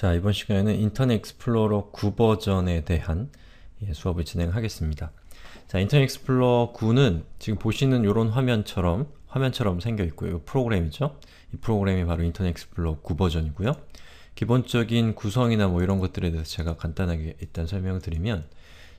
자, 이번 시간에는 인터넷 익스플로러 9 버전에 대한 예, 수업을 진행하겠습니다. 자, 인터넷 익스플로러 9는 지금 보시는 이런 화면처럼 화면처럼 생겨 있고요. 프로그램이죠. 이 프로그램이 바로 인터넷 익스플로러 9 버전이고요. 기본적인 구성이나 뭐 이런 것들에 대해서 제가 간단하게 일단 설명을 드리면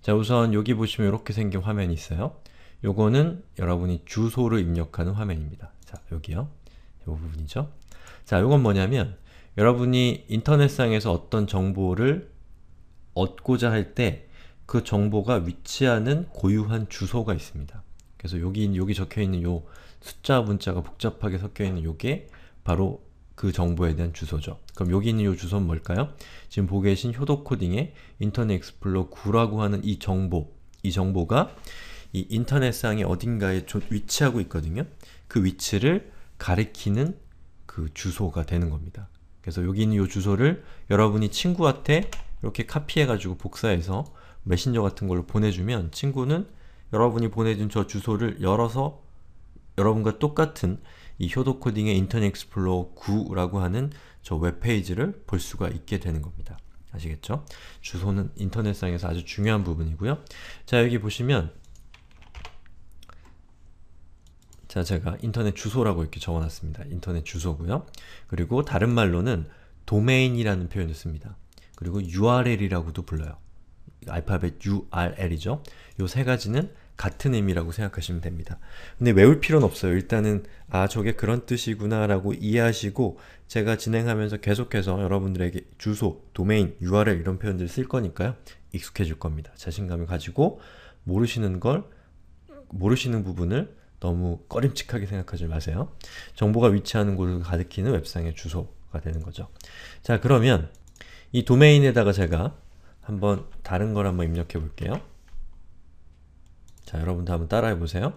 자, 우선 여기 보시면 이렇게 생긴 화면이 있어요. 요거는 여러분이 주소를 입력하는 화면입니다. 자, 여기요. 요 부분이죠. 자, 요건 뭐냐면 여러분이 인터넷상에서 어떤 정보를 얻고자 할 때 그 정보가 위치하는 고유한 주소가 있습니다. 그래서 여기 여기 적혀있는 요 숫자 문자가 복잡하게 섞여있는 요게 바로 그 정보에 대한 주소죠. 그럼 여기 있는 이 주소는 뭘까요? 지금 보고 계신 효도 코딩의 인터넷 익스플로 9라고 하는 이 정보, 이 정보가 이 인터넷상에 어딘가에 위치하고 있거든요. 그 위치를 가리키는 그 주소가 되는 겁니다. 그래서 여기 있는 이 주소를 여러분이 친구한테 이렇게 카피해가지고 복사해서 메신저 같은 걸로 보내주면 친구는 여러분이 보내준 저 주소를 열어서 여러분과 똑같은 이 효도코딩의 인터넷 익스플로어 9라고 하는 저 웹페이지를 볼 수가 있게 되는 겁니다. 아시겠죠? 주소는 인터넷상에서 아주 중요한 부분이고요. 자 여기 보시면 자 제가 인터넷 주소라고 이렇게 적어놨습니다. 인터넷 주소고요. 그리고 다른 말로는 도메인이라는 표현을 씁니다. 그리고 URL이라고도 불러요. 알파벳 URL이죠. 요 세 가지는 같은 의미라고 생각하시면 됩니다. 근데 외울 필요는 없어요. 일단은 아 저게 그런 뜻이구나 라고 이해하시고 제가 진행하면서 계속해서 여러분들에게 주소, 도메인, URL 이런 표현들을 쓸 거니까요. 익숙해질 겁니다. 자신감을 가지고 모르시는 걸 모르시는 부분을 너무 꺼림칙하게 생각하지 마세요. 정보가 위치하는 곳을 가리키는 웹상의 주소가 되는 거죠. 자 그러면 이 도메인에다가 제가 한번 다른 걸 한번 입력해 볼게요. 자 여러분도 한번 따라해 보세요.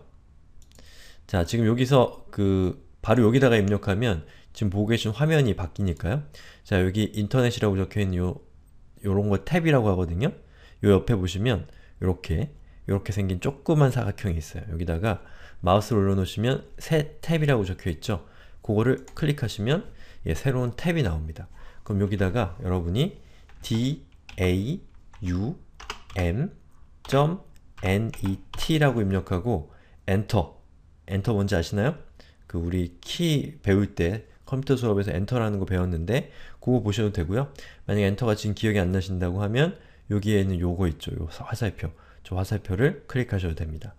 자 지금 여기서 그 바로 여기다가 입력하면 지금 보고 계신 화면이 바뀌니까요. 자 여기 인터넷이라고 적혀있는 요 요런 거 탭이라고 하거든요. 요 옆에 보시면 요렇게 요렇게 생긴 조그만 사각형이 있어요. 여기다가 마우스를 올려놓으시면 새 탭이라고 적혀있죠? 그거를 클릭하시면 예, 새로운 탭이 나옵니다. 그럼 여기다가 여러분이 d a u m .net라고 입력하고 엔터 엔터 뭔지 아시나요? 그 우리 키 배울 때 컴퓨터 수업에서 엔터라는 거 배웠는데 그거 보셔도 되고요. 만약 엔터가 지금 기억이 안 나신다고 하면 여기에 있는 요거 있죠. 요 화살표. 저 화살표를 클릭하셔도 됩니다.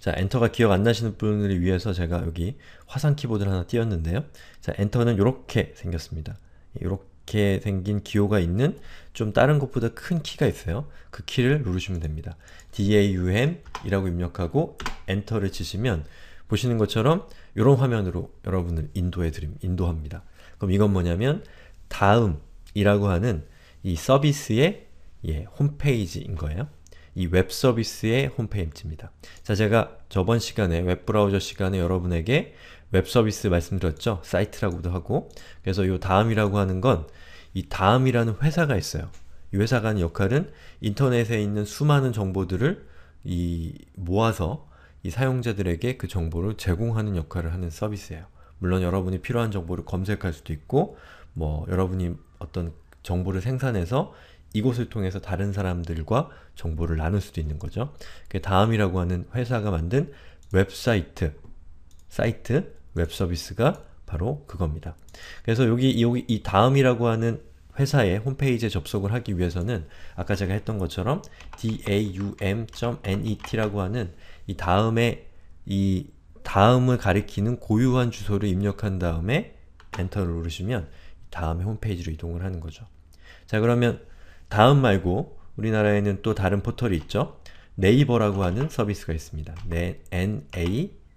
자, 엔터가 기억 안 나시는 분을 위해서 제가 여기 화상 키보드를 하나 띄웠는데요. 자, 엔터는 이렇게 생겼습니다. 이렇게 생긴 기호가 있는 좀 다른 것보다 큰 키가 있어요. 그 키를 누르시면 됩니다. DAUM이라고 입력하고 엔터를 치시면 보시는 것처럼 이런 화면으로 여러분을 인도해 드림, 인도합니다. 그럼 이건 뭐냐면 다음이라고 하는 이 서비스의 예, 홈페이지인 거예요. 이웹 서비스의 홈페이지입니다. 자, 제가 저번 시간에 웹브라우저 시간에 여러분에게 웹 서비스 말씀드렸죠? 사이트라고도 하고 그래서 요 다음이라고 하는 건 이 다음이라는 회사가 있어요. 이 회사가 하는 역할은 인터넷에 있는 수많은 정보들을 이 모아서 이 사용자들에게 그 정보를 제공하는 역할을 하는 서비스예요. 물론 여러분이 필요한 정보를 검색할 수도 있고 뭐 여러분이 어떤 정보를 생산해서 이곳을 통해서 다른 사람들과 정보를 나눌 수도 있는 거죠. 다음이라고 하는 회사가 만든 웹사이트, 사이트, 웹서비스가 바로 그겁니다. 그래서 여기, 여기 이 다음이라고 하는 회사의 홈페이지에 접속을 하기 위해서는 아까 제가 했던 것처럼 daum.net라고 하는 이 다음에 이 다음을 가리키는 고유한 주소를 입력한 다음에 엔터를 누르시면 다음 홈페이지로 이동을 하는 거죠. 자 그러면 다음 말고 우리나라에는 또 다른 포털이 있죠? 네이버라고 하는 서비스가 있습니다. 네, naver.com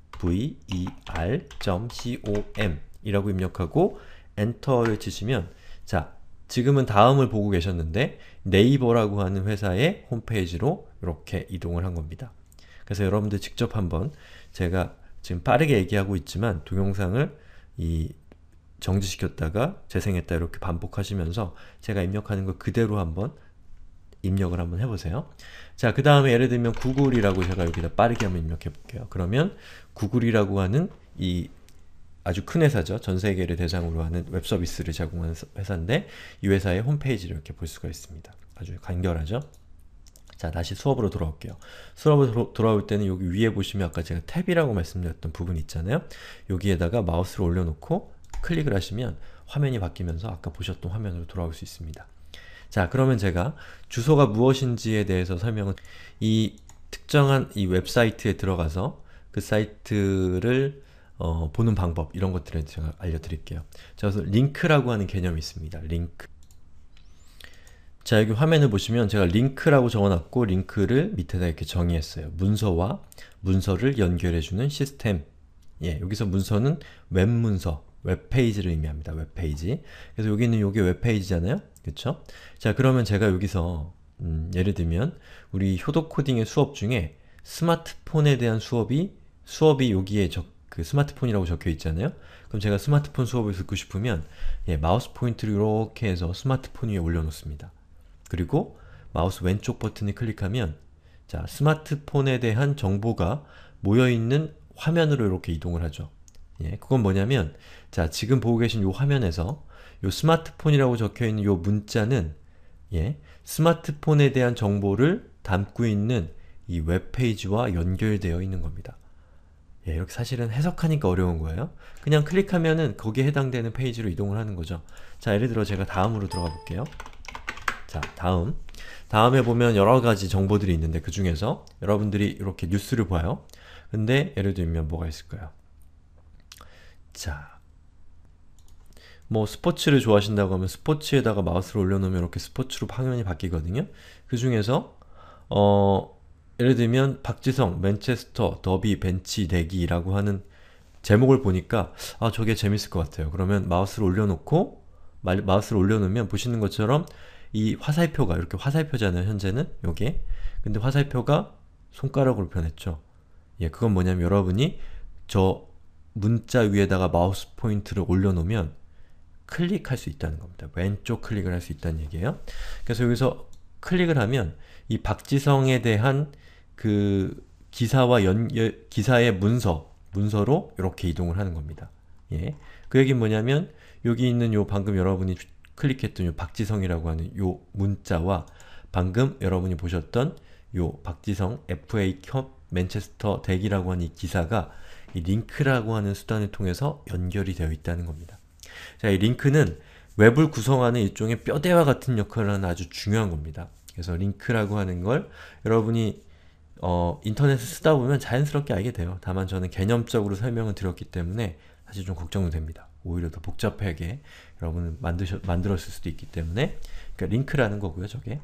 이라고 입력하고 엔터를 치시면 자, 지금은 다음을 보고 계셨는데 네이버라고 하는 회사의 홈페이지로 이렇게 이동을 한 겁니다. 그래서 여러분들 직접 한번 제가 지금 빠르게 얘기하고 있지만 동영상을 이 정지시켰다가 재생했다 이렇게 반복하시면서 제가 입력하는 거 그대로 한번 입력을 한번 해보세요. 자, 그 다음에 예를 들면 구글이라고 제가 여기다 빠르게 한번 입력해 볼게요. 그러면 구글이라고 하는 이 아주 큰 회사죠. 전 세계를 대상으로 하는 웹 서비스를 제공하는 회사인데 이 회사의 홈페이지를 이렇게 볼 수가 있습니다. 아주 간결하죠? 자, 다시 수업으로 돌아올게요. 수업으로 돌아올 때는 여기 위에 보시면 아까 제가 탭이라고 말씀드렸던 부분 있잖아요. 여기에다가 마우스를 올려놓고 클릭을 하시면 화면이 바뀌면서 아까 보셨던 화면으로 돌아올 수 있습니다. 자 그러면 제가 주소가 무엇인지에 대해서 설명은 이 특정한 이 웹사이트에 들어가서 그 사이트를 어, 보는 방법 이런 것들을 제가 알려드릴게요. 자 그래서 링크라고 하는 개념이 있습니다. 링크 자 여기 화면을 보시면 제가 링크라고 적어놨고 링크를 밑에다 이렇게 정의했어요. 문서와 문서를 연결해주는 시스템 예, 여기서 문서는 웹문서 웹페이지를 의미합니다. 웹페이지. 그래서 여기는 이게 웹페이지잖아요? 그쵸? 자 그러면 제가 여기서 음, 예를 들면 우리 효도코딩의 수업 중에 스마트폰에 대한 수업이 수업이 여기에 적, 그 스마트폰이라고 적혀 있잖아요? 그럼 제가 스마트폰 수업을 듣고 싶으면 예, 마우스 포인트를 이렇게 해서 스마트폰 위에 올려놓습니다. 그리고 마우스 왼쪽 버튼을 클릭하면 자 스마트폰에 대한 정보가 모여있는 화면으로 이렇게 이동을 하죠. 예, 그건 뭐냐면 자 지금 보고 계신 이 화면에서 이 스마트폰이라고 적혀있는 이 문자는 예, 스마트폰에 대한 정보를 담고 있는 이 웹페이지와 연결되어 있는 겁니다. 예, 이렇게 사실은 해석하니까 어려운 거예요. 그냥 클릭하면은 거기에 해당되는 페이지로 이동을 하는 거죠. 자, 예를 들어 제가 다음으로 들어가 볼게요. 자, 다음. 다음에 보면 여러 가지 정보들이 있는데 그 중에서 여러분들이 이렇게 뉴스를 봐요. 근데 예를 들면 뭐가 있을까요? 자. 뭐 스포츠를 좋아하신다고 하면 스포츠에다가 마우스를 올려놓으면 이렇게 스포츠로 화면이 바뀌거든요. 그 중에서 어 예를 들면 박지성, 맨체스터, 더비, 벤치, 대기라고 하는 제목을 보니까 아 저게 재밌을 것 같아요. 그러면 마우스를 올려놓고 마, 마우스를 올려놓으면 보시는 것처럼 이 화살표가 이렇게 화살표잖아요. 현재는 요게 근데 화살표가 손가락으로 변했죠. 예, 그건 뭐냐면 여러분이 저 문자 위에다가 마우스 포인트를 올려놓으면 클릭할 수 있다는 겁니다. 왼쪽 클릭을 할 수 있다는 얘기예요. 그래서 여기서 클릭을 하면 이 박지성에 대한 그 기사와 연, 기사의 문서, 문서로 이렇게 이동을 하는 겁니다. 예. 그 얘기는 뭐냐면 여기 있는 요 방금 여러분이 클릭했던 요 박지성이라고 하는 요 문자와 방금 여러분이 보셨던 요 박지성 FA 컵 맨체스터 덱이라고 하는 이 기사가 이 링크라고 하는 수단을 통해서 연결이 되어 있다는 겁니다. 자, 이 링크는 웹을 구성하는 일종의 뼈대와 같은 역할을 하는 아주 중요한 겁니다. 그래서 링크라고 하는 걸 여러분이 어, 인터넷을 쓰다 보면 자연스럽게 알게 돼요. 다만 저는 개념적으로 설명을 드렸기 때문에 사실 좀 걱정은 됩니다. 오히려 더 복잡하게 여러분은 만드셔, 만들었을 수도 있기 때문에 그러니까 링크라는 거고요, 저게.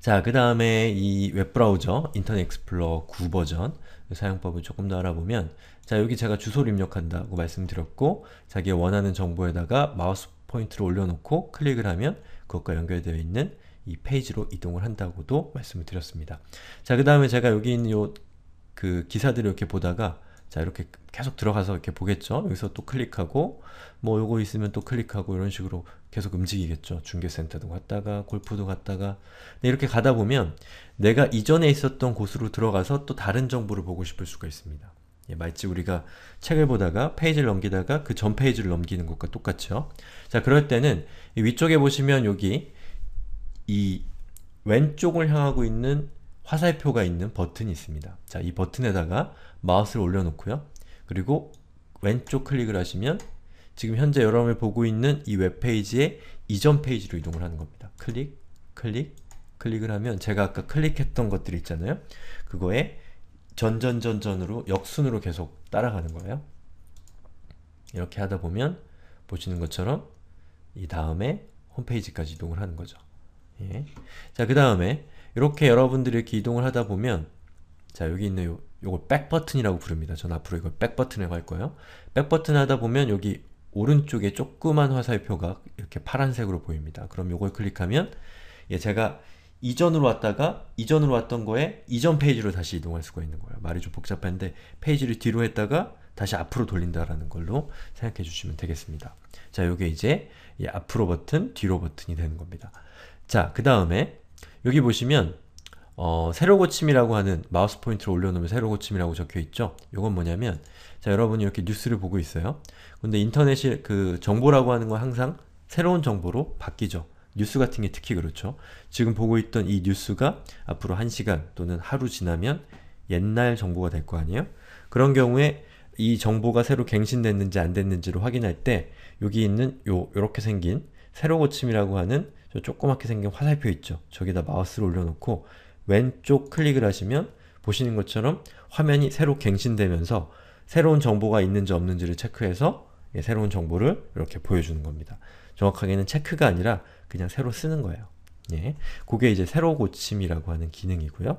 자, 그 다음에 이 웹브라우저 인터넷 익스플로어 9 버전 사용법을 조금 더 알아보면 자 여기 제가 주소를 입력한다고 말씀드렸고 자기가 원하는 정보에다가 마우스 포인트를 올려놓고 클릭을 하면 그것과 연결되어 있는 이 페이지로 이동을 한다고도 말씀을 드렸습니다. 자그 다음에 제가 여기 있는 요그 기사들을 이렇게 보다가 자 이렇게 계속 들어가서 이렇게 보겠죠? 여기서 또 클릭하고 뭐 요거 있으면 또 클릭하고 이런 식으로 계속 움직이겠죠. 중계센터도 갔다가 골프도 갔다가 이렇게 가다 보면 내가 이전에 있었던 곳으로 들어가서 또 다른 정보를 보고 싶을 수가 있습니다. 예, 마치 우리가 책을 보다가 페이지를 넘기다가 그 전 페이지를 넘기는 것과 똑같죠. 자 그럴 때는 위쪽에 보시면 여기 이 왼쪽을 향하고 있는 화살표가 있는 버튼이 있습니다. 자, 이 버튼에다가 마우스를 올려놓고요. 그리고 왼쪽 클릭을 하시면 지금 현재 여러분이 보고 있는 이 웹페이지의 이전 페이지로 이동을 하는 겁니다. 클릭, 클릭, 클릭을 하면 제가 아까 클릭했던 것들 있잖아요. 그거에 전전전전으로 역순으로 계속 따라가는 거예요. 이렇게 하다 보면 보시는 것처럼 이 다음에 홈페이지까지 이동을 하는 거죠. 예. 자, 그 다음에 이렇게 여러분들이 이렇게 이동을 하다 보면 자 여기 있는 요, 요걸 백 버튼이라고 부릅니다. 전 앞으로 이걸 백 버튼이라고 할 거예요. 백 버튼 하다 보면 여기 오른쪽에 조그만 화살표가 이렇게 파란색으로 보입니다. 그럼 요걸 클릭하면 예, 제가 이전으로 왔다가 이전으로 왔던 거에 이전 페이지로 다시 이동할 수가 있는 거예요. 말이 좀 복잡한데 페이지를 뒤로 했다가 다시 앞으로 돌린다라는 걸로 생각해 주시면 되겠습니다. 자, 요게 이제 예, 앞으로 버튼, 뒤로 버튼이 되는 겁니다. 자, 그 다음에 여기 보시면 어, 세로 고침이라고 하는 마우스 포인트를 올려놓으면 새로 고침이라고 적혀있죠? 이건 뭐냐면 자 여러분이 이렇게 뉴스를 보고 있어요. 근데 인터넷이 그 정보라고 하는 건 항상 새로운 정보로 바뀌죠. 뉴스 같은 게 특히 그렇죠. 지금 보고 있던 이 뉴스가 앞으로 1시간 또는 하루 지나면 옛날 정보가 될 거 아니에요? 그런 경우에 이 정보가 새로 갱신됐는지 안 됐는지를 확인할 때 여기 있는 요 요렇게 생긴 새로 고침이라고 하는 저 조그맣게 생긴 화살표 있죠? 저기다 마우스를 올려놓고 왼쪽 클릭을 하시면 보시는 것처럼 화면이 새로 갱신되면서 새로운 정보가 있는지 없는지를 체크해서 예, 새로운 정보를 이렇게 보여주는 겁니다. 정확하게는 체크가 아니라 그냥 새로 쓰는 거예요. 예, 그게 이제 새로 고침이라고 하는 기능이고요.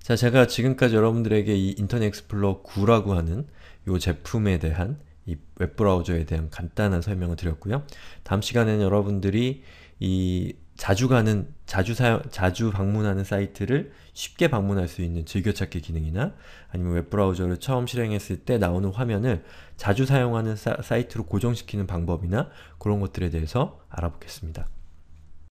자, 제가 지금까지 여러분들에게 이 인터넷 익스플로러 9라고 하는 이 제품에 대한 이 웹브라우저에 대한 간단한 설명을 드렸고요. 다음 시간에는 여러분들이 이 자주 가는 자주 사 자주 방문하는 사이트를 쉽게 방문할 수 있는 즐겨찾기 기능이나 아니면 웹브라우저를 처음 실행했을 때 나오는 화면을 자주 사용하는 사, 사이트로 고정시키는 방법이나 그런 것들에 대해서 알아보겠습니다.